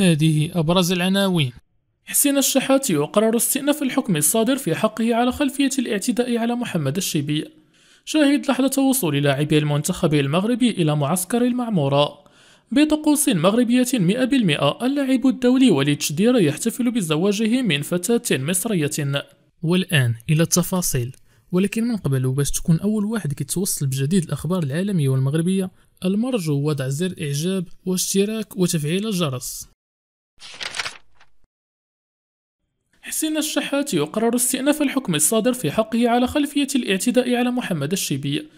هذه أبرز العناوين حسين الشحات يقرر استئناف الحكم الصادر في حقه على خلفية الاعتداء على محمد الشيبي شاهد لحظة وصول لاعبي المنتخب المغربي إلى معسكر المعمورة بطقوس مغربية 100% اللاعب الدولي وليد شدير يحتفل بزواجه من فتاة مصرية والآن إلى التفاصيل ولكن من قبل باش تكون أول واحد كيتوصل بجديد الأخبار العالمية والمغربية المرجو وضع زر إعجاب واشتراك وتفعيل الجرس حسين الشحات يقرر استئناف الحكم الصادر في حقه على خلفية الاعتداء على محمد الشيبي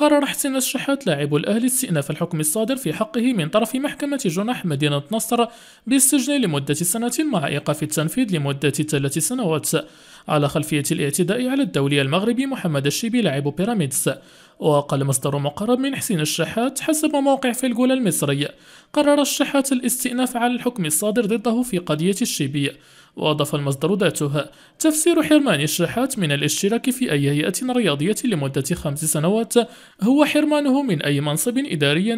قرر حسين الشحات لاعب الأهلي استئناف الحكم الصادر في حقه من طرف محكمة جناح مدينة نصر بالسجن لمدة سنة مع إيقاف التنفيذ لمدة ثلاث سنوات على خلفية الاعتداء على الدولي المغربي محمد الشيبي لاعب بيراميدز وقال مصدر مقرب من حسين الشحات حسب موقع فيلغول المصري قرر الشحات الاستئناف على الحكم الصادر ضده في قضية الشيبي وأضاف المصدر ذاته تفسير حرمان الشحات من الاشتراك في أي هيئة رياضية لمدة خمس سنوات هو حرمانه من أي منصب إداري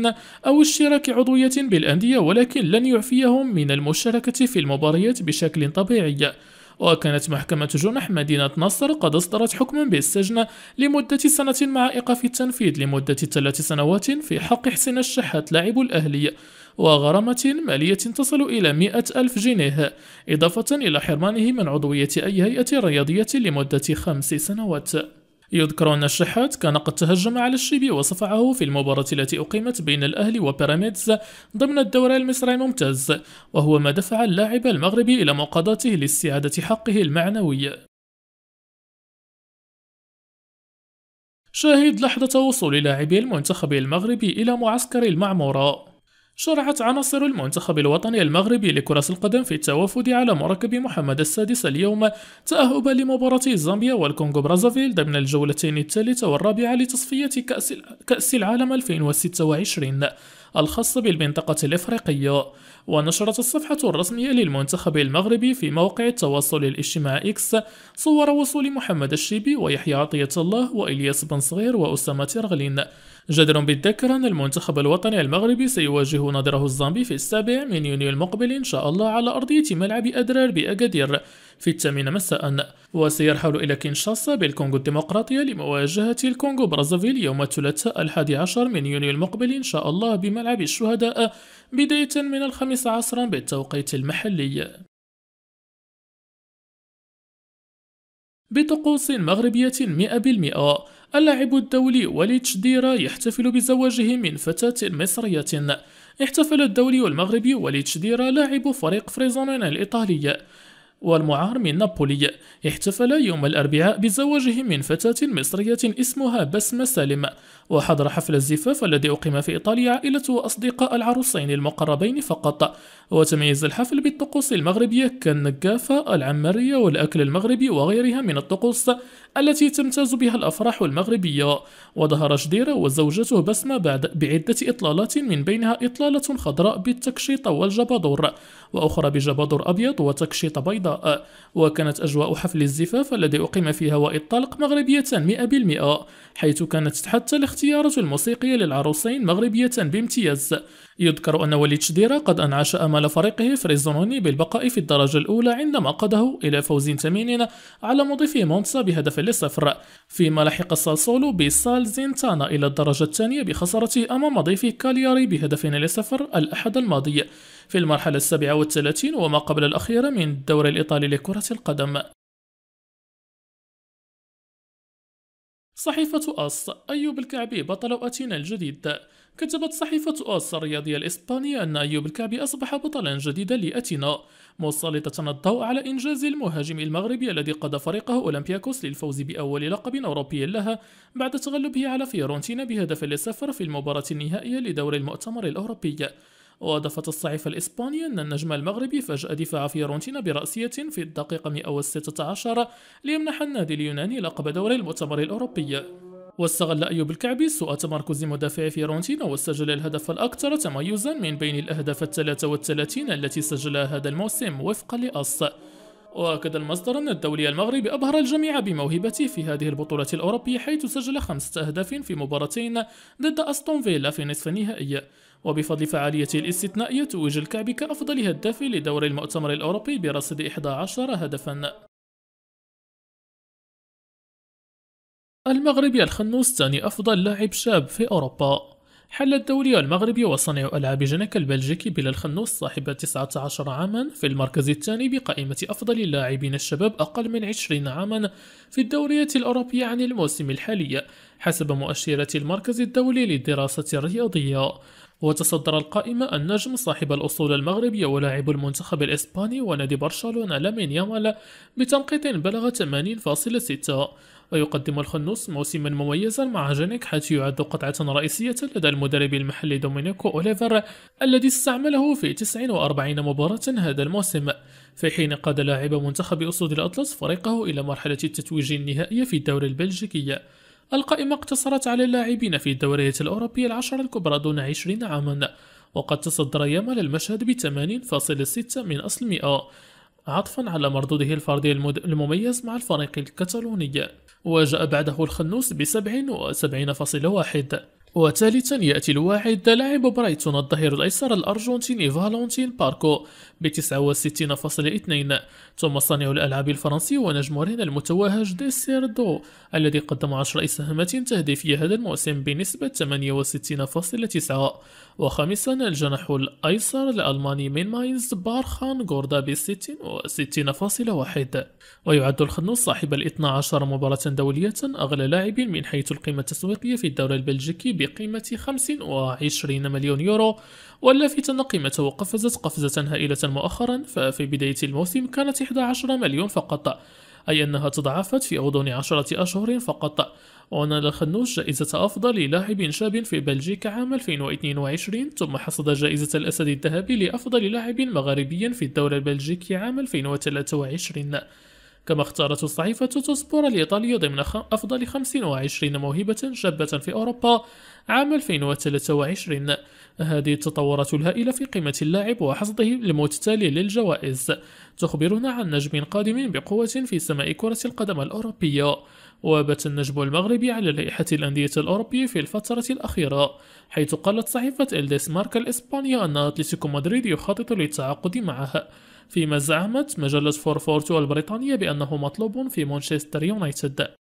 أو اشتراك عضوية بالأندية ولكن لن يعفيهم من المشاركة في المباريات بشكل طبيعي وكانت محكمة جنح مدينة نصر قد أصدرت حكما بالسجن لمدة سنة مع إيقاف التنفيذ لمدة ثلاث سنوات في حق حسين الشحات لاعب الأهلي وغرامة مالية تصل إلى 100 ألف جنيه إضافة إلى حرمانه من عضوية أي هيئة رياضية لمدة خمس سنوات يذكر أن الشحات كان قد تهجم على الشيبي وصفعه في المباراة التي أقيمت بين الأهلي وبيراميدز ضمن الدوري المصري الممتاز وهو ما دفع اللاعب المغربي إلى مقاضاته لاستعادة حقه المعنوي شاهد لحظة وصول لاعبي المنتخب المغربي إلى معسكر المعمورة شرعت عناصر المنتخب الوطني المغربي لكرة القدم في التوافد على مركب محمد السادس اليوم تأهبا لمباراة زامبيا والكونغو برازافيل ضمن الجولتين الثالثة والرابعة لتصفية كأس, كأس العالم 2026 الخاص بالمنطقة الإفريقية ونشرت الصفحة الرسمية للمنتخب المغربي في موقع التواصل الاجتماعي إكس صور وصول محمد الشيبي ويحيى عطية الله وإلياس بن صغير وأسامة ترغلين جدر بالذكر أن المنتخب الوطني المغربي سيواجه نظره الزامبي في السابع من يونيو المقبل إن شاء الله على أرضية ملعب أدرار بأكادير في الثامنة مساء وسيرحل إلى كينشاسا بالكونغو الديمقراطية لمواجهة الكونغو برازافيل يوم الثلاثاء الحادي عشر من يونيو المقبل إن شاء الله بملعب الشهداء بداية من الخامسة عصرا بالتوقيت المحلي بطقوس مغربية 100% اللاعب الدولي وليد شديرة يحتفل بزواجه من فتاة مصرية احتفل الدولي والمغربي وليد شديرة لاعب فريق فريزونين الإيطالي والمعار من نابولي احتفل يوم الأربعاء بزواجه من فتاة مصرية اسمها بسمة سالم وحضر حفل الزفاف الذي أقيم في إيطاليا عائلة وأصدقاء العروسين المقربين فقط وتميز الحفل بالطقوس المغربية كالنجافة العمارية والأكل المغربي وغيرها من الطقوس التي تمتاز بها الأفراح المغربية وظهر جديرة وزوجته بسمة بعد بعدة إطلالات من بينها إطلالة خضراء بالتكشيط والجبادور وأخرى بجبادور أبيض وتكشيط بيضاء وكانت أجواء حفل الزفاف الذي أقيم في هواء الطلق مغربية 100% حيث كانت حتى الاختيارات الموسيقية للعروسين مغربية بامتياز يذكر أن وليد شديرة قد أنعش أمل فريقه فريزونوني بالبقاء في الدرجة الأولى عندما قاده إلى فوز ثمين على مضيفه مونتسا بهدف بصفر لصفر فيما لحق بسال زينتانا إلى الدرجة الثانية بخسارته أمام ضيفه كالياري بهدف لصفر الأحد الماضي في المرحلة السابعة والثلاثين وما قبل الأخيرة من الدوري الإيطالي لكرة القدم صحيفة أس أيوب الكعبي بطل أتينا الجديد كتبت صحيفة أس الرياضية الإسبانية أن أيوب الكعبي أصبح بطلا جديدا لأتينا مسلطة الضوء على إنجاز المهاجم المغربي الذي قاد فريقه أولمبياكوس للفوز بأول لقب أوروبي لها بعد تغلبه على فيورنتينا بهدف لصفر في المباراة النهائية لدور المؤتمر الأوروبي وأضافت الصحيفة الإسبانية أن النجم المغربي فجأة دفاع فيورنتينا برأسية في الدقيقة 116 ليمنح النادي اليوناني لقب دوري المؤتمر الأوروبي واستغل أيوب الكعبي سوء تمركز مدافع فيرونتينا وسجل الهدف الأكثر تميزا من بين الأهداف الثلاثة والثلاثين التي سجلها هذا الموسم وفقا لأص وأكد المصدر أن الدولي المغربي أبهر الجميع بموهبته في هذه البطولة الأوروبية حيث سجل خمسة أهداف في مباراتين ضد أستون فيلا في نصف النهائي وبفضل فعاليته الاستثنائية توج الكعبي كأفضل هداف لدور المؤتمر الأوروبي برصد 11 هدفا المغربي الخنوس ثاني أفضل لاعب شاب في أوروبا حل الدوري المغربي وصانع ألعاب جنك البلجيكي بلال خنوس صاحب 19 عاما في المركز الثاني بقائمة أفضل اللاعبين الشباب أقل من 20 عاما في الدورية الأوروبية عن الموسم الحالي حسب مؤشرة المركز الدولي للدراسة الرياضية وتصدر القائمة النجم صاحب الأصول المغربية ولاعب المنتخب الإسباني ونادي برشلونة لامين يامال بتنقيط بلغ 80.6 ويقدم الخنوس موسما مميزا مع جنك حيث يعد قطعة رئيسية لدى المدرب المحلي دومينيكو أوليفر الذي استعمله في 49 مباراة هذا الموسم في حين قاد لاعب منتخب أسود الأطلس فريقه إلى مرحلة التتويج النهائية في الدوري البلجيكي القائمة اقتصرت على اللاعبين في الدوريات الأوروبية العشر الكبرى دون 20 عاما وقد تصدر يامال المشهد ب 80.6 من أصل 100 عطفا على مردوده الفردي المميز مع الفريق الكتالوني وجاء بعده الخنوس ب وسبعين واحد وثالثا يأتي الواحد لاعب برايتون الظهير الأيسر الأرجنتيني فالونتين باركو ب 69.2 ثم صانع الألعاب الفرنسي ونجم رين المتوهج ديسير دو الذي قدم 10 إسهامات تهديفية هذا الموسم بنسبة 68.9 وخامسا الجناح الأيسر الألماني من ماينز بارخان غوردا ب 66.1 ويعد الخنوس صاحب ال 12 مباراة دولية أغلى لاعب من حيث القيمة التسويقية في الدوري البلجيكي بقيمة 25 مليون يورو واللافتة أن قيمته قفزت قفزة هائلة مؤخرا ففي بداية الموسم كانت 11 مليون فقط أي أنها تضاعفت في غضون عشرة أشهر فقط ونال الخنوش جائزة أفضل لاعب شاب في بلجيكا عام 2022 ثم حصد جائزة الأسد الذهبي لأفضل لاعب مغربي في الدوري البلجيكي عام 2023 كما اختارت الصحيفة توسبورا الإيطالية ضمن أفضل 25 موهبة شابة في أوروبا عام 2023 هذه التطورات الهائلة في قيمة اللاعب وحصده المتتالي للجوائز تخبرنا عن نجم قادم بقوة في سماء كرة القدم الأوروبية وبات النجم المغربي على لائحة الأندية الأوروبية في الفترة الأخيرة حيث قالت صحيفة الديس ماركا الإسبانية أن أتلتيكو مدريد يخطط للتعاقد معها فيما زعمت مجلة فورفورتو البريطانية بأنه مطلوب في مانشستر يونايتد